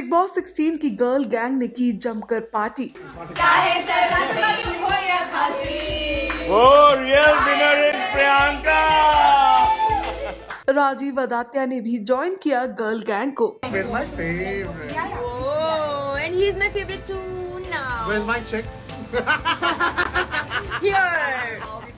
big boss 16 की girl gang ने की जमकर party real winner Priyanka Rajiv अदात्या ने भी ज्वाइन किया गर्ल गैंग को oh,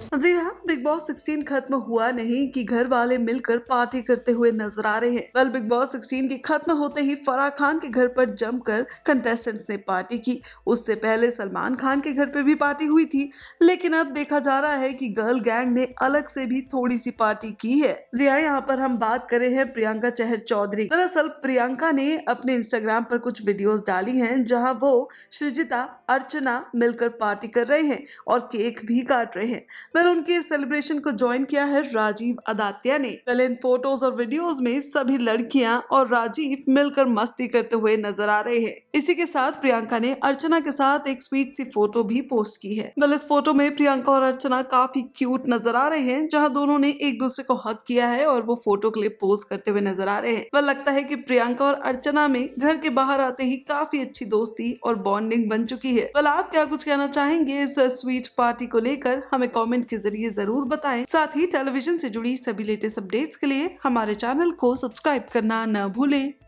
जी हाँ बिग बॉस 16 खत्म हुआ नहीं कि घर वाले मिलकर पार्टी करते हुए नजर आ रहे हैं वेल बिग बॉस 16 के खत्म होते ही फराह खान के घर पर जमकर कंटेस्टेंट्स ने पार्टी की उससे पहले सलमान खान के घर पर भी पार्टी हुई थी लेकिन अब देखा जा रहा है कि गर्ल गैंग ने अलग से भी थोड़ी सी पार्टी की है जी हाँ यहाँ पर हम बात करे हैं प्रियंका चहर चौधरी दरअसल प्रियंका ने अपने इंस्टाग्राम पर कुछ वीडियोस डाली हैं जहां वो सृजिता अर्चना मिलकर पार्टी कर रहे हैं और केक भी काट रहे हैं मैं उनकी सेलिब्रेशन को ज्वाइन किया है राजीव अदात्या ने कल इन फोटोज और वीडियोस में सभी लड़कियां और राजीव मिलकर मस्ती करते हुए नजर आ रहे हैं इसी के साथ प्रियंका ने अर्चना के साथ एक स्वीट सी फोटो भी पोस्ट की है वेल इस फोटो में प्रियंका और अर्चना काफी क्यूट नजर आ रहे हैं जहाँ दोनों ने एक दूसरे को हक किया है और वो फोटो के लिए पोस्ट करते हुए नजर आ रहे हैं वह लगता है की प्रियंका और अर्चना में घर के बाहर आते ही काफी अच्छी दोस्ती और बॉन्डिंग बन चुकी है वह आप क्या कुछ कहना चाहेंगे इस स्वीट पार्टी को लेकर हमें कॉमेंट के जरिए जरूर जरूर बताएं साथ ही टेलीविजन से जुड़ी सभी लेटेस्ट अपडेट्स के लिए हमारे चैनल को सब्सक्राइब करना न भूलें